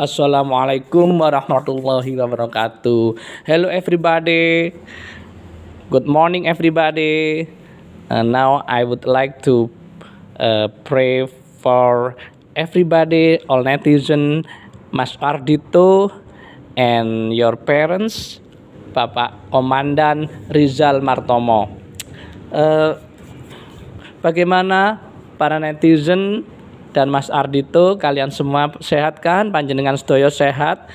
Assalamualaikum warahmatullahi wabarakatuh. Hello everybody. Good morning everybody. And now I would like to uh, pray for everybody, all netizen, Mas Ardito, and your parents, Bapak Komandan Rizal Martomo. Uh, bagaimana para netizen dan Mas Ardito kalian semua sehat kan panjenengan sedoyo sehat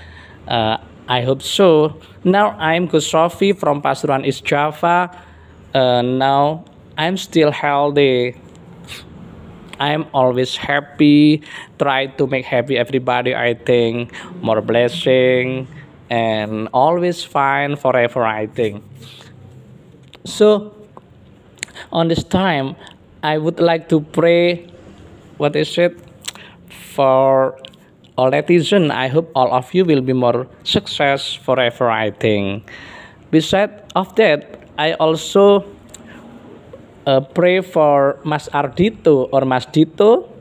uh, I hope so now I'm Gus from Pasuruan East Java uh, now I'm still healthy I'm always happy. Try to make happy everybody. I think more blessing and always fine forever. I think. So, on this time, I would like to pray what is it for all netizen I hope all of you will be more success forever I think besides of that I also uh, pray for Mas Ardito or Mas Dito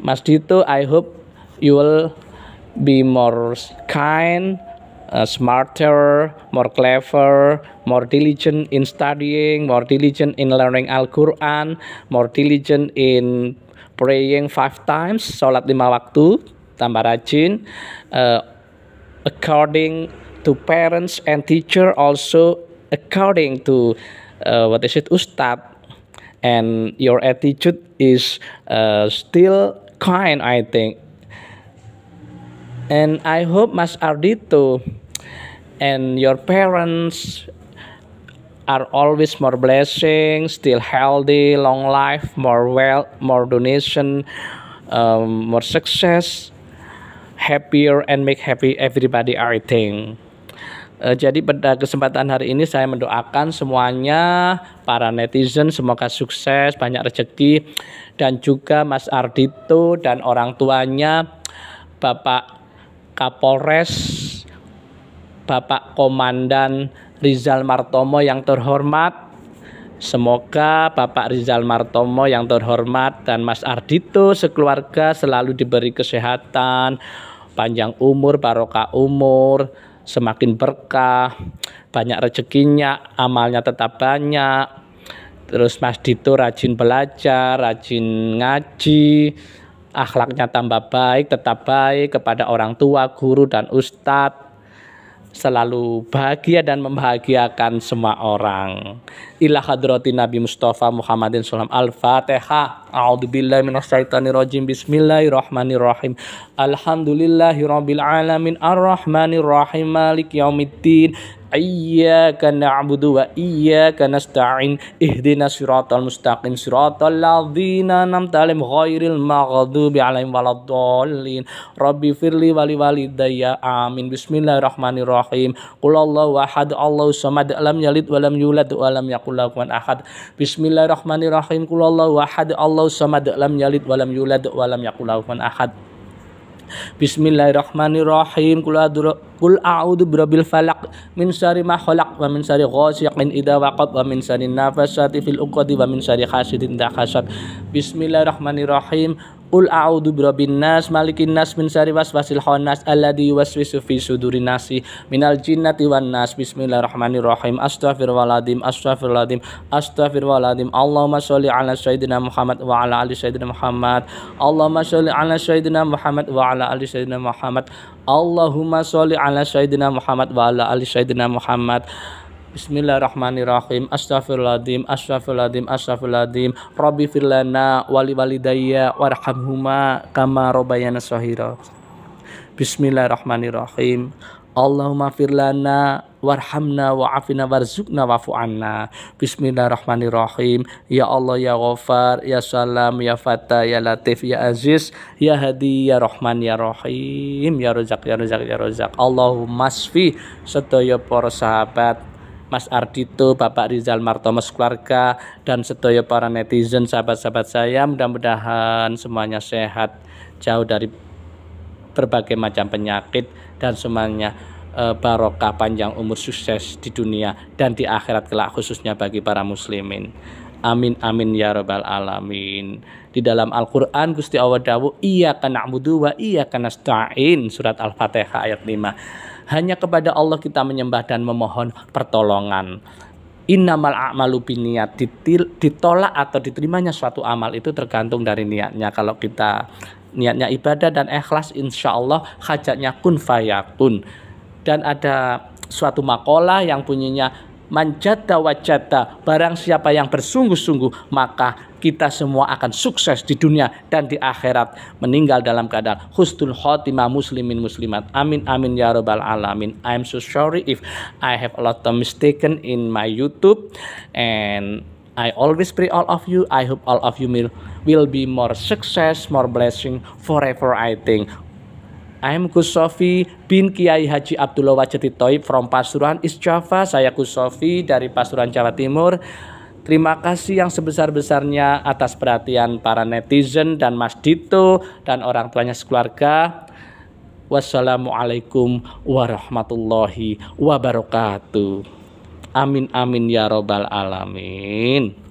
Mas Dito I hope you will be more kind Uh, smarter, more clever, more diligent in studying, more diligent in learning Al-Quran, more diligent in praying five times, sholat lima waktu, tambah rajin, uh, according to parents and teacher, also according to uh, what is it, ustad, and your attitude is uh, still kind, I think and I hope Mas Ardito and your parents are always more blessing, still healthy, long life, more wealth, more donation, um, more success, happier and make happy everybody I think. Uh, jadi pada kesempatan hari ini saya mendoakan semuanya para netizen semoga sukses, banyak rezeki dan juga Mas Ardito dan orang tuanya Bapak Kapolres, Bapak Komandan Rizal Martomo yang terhormat. Semoga Bapak Rizal Martomo yang terhormat dan Mas Ardito sekeluarga selalu diberi kesehatan, panjang umur, barokah umur, semakin berkah, banyak rezekinya, amalnya tetap banyak. Terus Mas Dito rajin belajar, rajin ngaji, akhlaknya tambah baik, tetap baik kepada orang tua, guru dan ustadz selalu bahagia dan membahagiakan semua orang. Ila hadrati Nabi Mustafa Muhammadin sallam Al-Fatihah. A'udzubillahi minasyaitonirrajim. Bismillahirrahmanirrahim. Alhamdulillahirabbil alamin arrahmanirrahim maliki yaumiddin. إياك نعبد وإياك نستعين اهدنا صراط المستقيم صراط الذين أنعمت عليهم غير المغضوب عليهم ولا الضالين ربي اغفر لي ولوالدي آمين بسم الله الرحمن الرحيم قل الله أحد الله الصمد لم يلد ولم يولد ولم يكن له كفوا أحد بسم الله الرحمن الرحيم قل الله أحد الله الصمد لم يلد ولم يولد ولم يكن له كفوا أحد Bismillahirrahmanirrahim. Kul kul a'udzu birabbil falaq min syarri ma khalaq wa min syarri ghasiqin idza waqab wa min syarri nafasati fil 'uqadi wa min syarri hasidin idza hasad. Bismillahirrahmanirrahim. Ul a'udzu birabbin nas malikin nas min syarri waswasil khannas alladzi yuwaswisu fi sudurin nasi minal jinnati wan nas bismillahirrahmanirrahim astaghfirullahalazim astaghfirullahalazim astaghfirullahalazim Allahumma sholli ala sayyidina Muhammad wa ala ali sayyidina Muhammad Allahumma sholli ala sayyidina Muhammad wa ala ali sayyidina Muhammad Allahumma sholli ala sayyidina Muhammad wa ala ali sayyidina Muhammad Bismillahirrahmanirrahim. Astaghfirullahaladzim. Astaghfirullahaladzim. Astaghfirullahaladzim. Rabbi firlana wali walidayya warhamhuma kama robayana sahira. Bismillahirrahmanirrahim. Allahumma firlana warhamna wa'afina warzukna wa'fu bismillahirrahmanirrahim ya Allah ya Ghafar ya Salam ya Fata ya Latif ya Aziz ya Hadi ya Rahman ya Rahim ya Rojak ya Rojak ya Rojak Allahumma sfi sedaya para sahabat Mas Ardito, Bapak Rizal Martomes keluarga dan sedaya para netizen sahabat-sahabat saya mudah-mudahan semuanya sehat jauh dari berbagai macam penyakit dan semuanya eh, barokah panjang umur sukses di dunia dan di akhirat kelak khususnya bagi para muslimin. Amin amin ya rabbal alamin. Di dalam Al-Qur'an Gusti Allah iya kena na'budu wa kena nasta'in surat Al-Fatihah ayat 5. Hanya kepada Allah kita menyembah dan memohon pertolongan. Innamal a'malu biniat ditolak atau diterimanya suatu amal itu tergantung dari niatnya. Kalau kita niatnya ibadah dan ikhlas insya Allah hajatnya kun fayakun. Dan ada suatu makola yang bunyinya manjata wajata barang siapa yang bersungguh-sungguh maka kita semua akan sukses di dunia dan di akhirat meninggal dalam keadaan husnul khotimah muslimin muslimat amin amin ya rabbal alamin I'm so sorry if I have a lot of mistaken in my YouTube and I always pray all of you I hope all of you will, will be more success more blessing forever I think I'm Kusofi bin Kiai Haji Abdullah Wajati Toib from Pasuruan East Java. Saya Kusofi dari Pasuruan Jawa Timur. Terima kasih yang sebesar-besarnya atas perhatian para netizen dan Mas Dito dan orang tuanya sekeluarga. Wassalamualaikum warahmatullahi wabarakatuh. Amin amin ya robbal alamin.